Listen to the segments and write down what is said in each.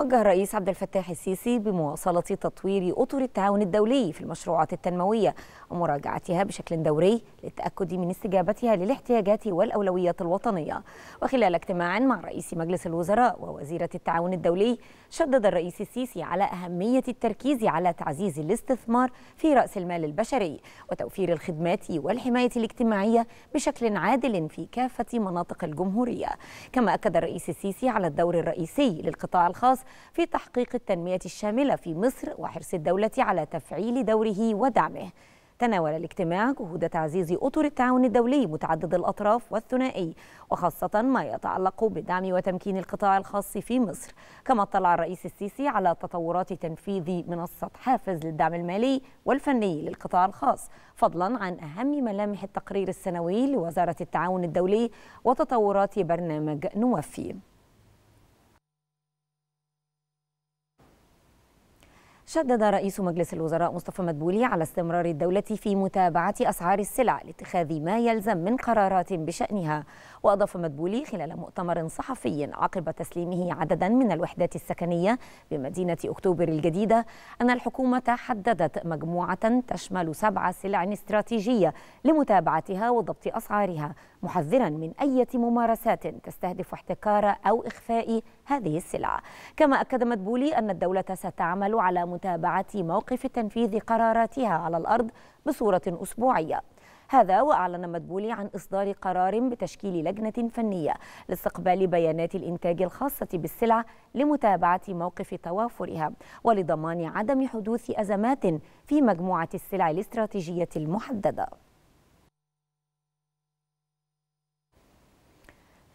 وجه الرئيس عبد الفتاح السيسي بمواصلة تطوير أطر التعاون الدولي في المشروعات التنموية ومراجعتها بشكل دوري للتأكد من استجابتها للاحتياجات والأولويات الوطنية وخلال اجتماع مع رئيس مجلس الوزراء ووزيرة التعاون الدولي شدد الرئيس السيسي على أهمية التركيز على تعزيز الاستثمار في رأس المال البشري وتوفير الخدمات والحماية الاجتماعية بشكل عادل في كافة مناطق الجمهورية كما أكد الرئيس السيسي على الدور الرئيسي للقطاع الخاص في تحقيق التنمية الشاملة في مصر وحرص الدولة على تفعيل دوره ودعمه تناول الاجتماع جهود تعزيز أطر التعاون الدولي متعدد الأطراف والثنائي وخاصة ما يتعلق بدعم وتمكين القطاع الخاص في مصر كما اطلع الرئيس السيسي على تطورات تنفيذ منصة حافز للدعم المالي والفني للقطاع الخاص فضلا عن أهم ملامح التقرير السنوي لوزارة التعاون الدولي وتطورات برنامج نوفي شدد رئيس مجلس الوزراء مصطفى مدبولي على استمرار الدولة في متابعة أسعار السلع لاتخاذ ما يلزم من قرارات بشأنها وأضاف مدبولي خلال مؤتمر صحفي عقب تسليمه عددا من الوحدات السكنية بمدينة أكتوبر الجديدة أن الحكومة حددت مجموعة تشمل سبع سلع استراتيجية لمتابعتها وضبط أسعارها محذرا من أي ممارسات تستهدف احتكار أو إخفاء هذه السلع كما أكد مدبولي أن الدولة ستعمل على متابعة موقف تنفيذ قراراتها على الأرض بصورة أسبوعية هذا وأعلن مدبولي عن إصدار قرار بتشكيل لجنة فنية لاستقبال بيانات الإنتاج الخاصة بالسلع لمتابعة موقف توافرها ولضمان عدم حدوث أزمات في مجموعة السلع الاستراتيجية المحددة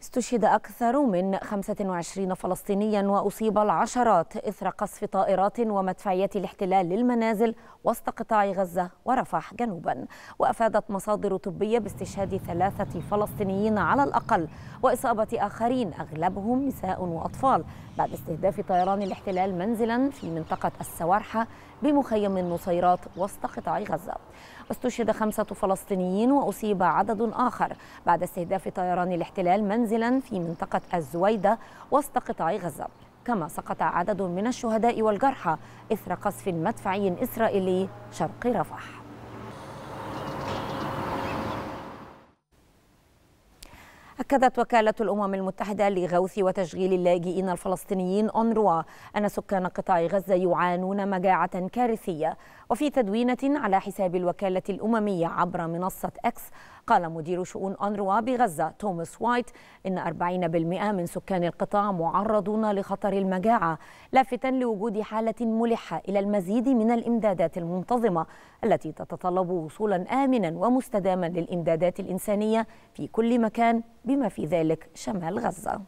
استشهد أكثر من 25 فلسطينيا وأصيب العشرات إثر قصف طائرات ومدفعيات الاحتلال للمنازل وسط قطاع غزة ورفح جنوبا وأفادت مصادر طبية باستشهاد ثلاثة فلسطينيين على الأقل وإصابة آخرين أغلبهم نساء وأطفال بعد استهداف طيران الاحتلال منزلا في منطقة السوارحة بمخيم النصيرات وسط قطاع غزة واستشهد خمسة فلسطينيين وأصيب عدد آخر بعد استهداف طيران الاحتلال منزلا منزلا في منطقة الزويدة وسط قطاع غزة كما سقط عدد من الشهداء والجرحى إثر قصف مدفعي إسرائيلي شرق رفح أكدت وكالة الأمم المتحدة لغوث وتشغيل اللاجئين الفلسطينيين أونروا أن سكان قطاع غزة يعانون مجاعة كارثية وفي تدوينة على حساب الوكالة الأممية عبر منصة أكس قال مدير شؤون أنروا بغزة توماس وايت إن 40% من سكان القطاع معرضون لخطر المجاعة لافتا لوجود حالة ملحة إلى المزيد من الإمدادات المنتظمة التي تتطلب وصولا آمنا ومستداما للإمدادات الإنسانية في كل مكان بما في ذلك شمال غزة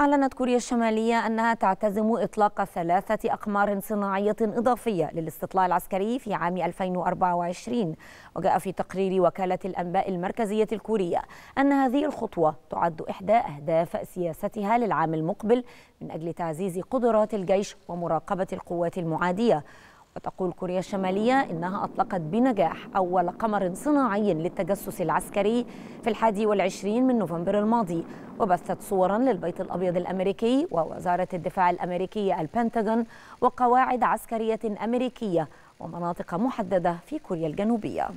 أعلنت كوريا الشمالية أنها تعتزم إطلاق ثلاثة أقمار صناعية إضافية للاستطلاع العسكري في عام 2024 وجاء في تقرير وكالة الأنباء المركزية الكورية أن هذه الخطوة تعد إحدى أهداف سياستها للعام المقبل من أجل تعزيز قدرات الجيش ومراقبة القوات المعادية وتقول كوريا الشمالية إنها أطلقت بنجاح أول قمر صناعي للتجسس العسكري في الحادي والعشرين من نوفمبر الماضي وبثت صورا للبيت الأبيض الأمريكي ووزارة الدفاع الأمريكية البنتاغون وقواعد عسكرية أمريكية ومناطق محددة في كوريا الجنوبية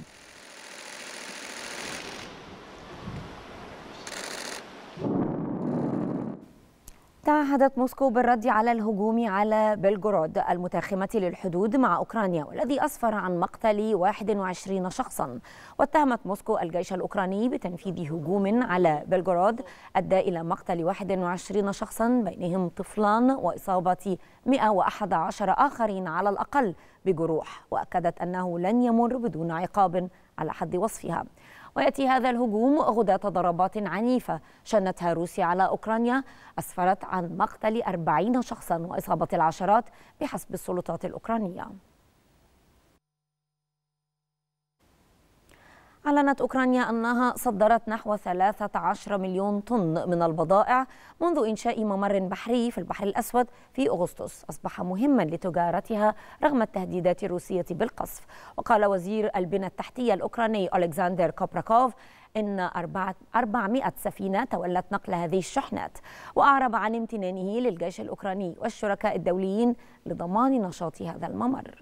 تعهدت موسكو بالرد على الهجوم على بلغورود المتاخمة للحدود مع أوكرانيا والذي أسفر عن مقتل 21 شخصا واتهمت موسكو الجيش الأوكراني بتنفيذ هجوم على بلغورود أدى إلى مقتل 21 شخصا بينهم طفلان وإصابة 111 آخرين على الأقل بجروح وأكدت أنه لن يمر بدون عقاب على حد وصفها وياتي هذا الهجوم غداة ضربات عنيفة شنتها روسيا على أوكرانيا أسفرت عن مقتل اربعين شخصا وإصابة العشرات بحسب السلطات الأوكرانية أعلنت أوكرانيا أنها صدرت نحو 13 مليون طن من البضائع منذ إنشاء ممر بحري في البحر الأسود في أغسطس أصبح مهما لتجارتها رغم التهديدات الروسية بالقصف وقال وزير البنى التحتية الأوكراني ألكسندر كوبراكوف إن 400 سفينة تولت نقل هذه الشحنات وأعرب عن امتنانه للجيش الأوكراني والشركاء الدوليين لضمان نشاط هذا الممر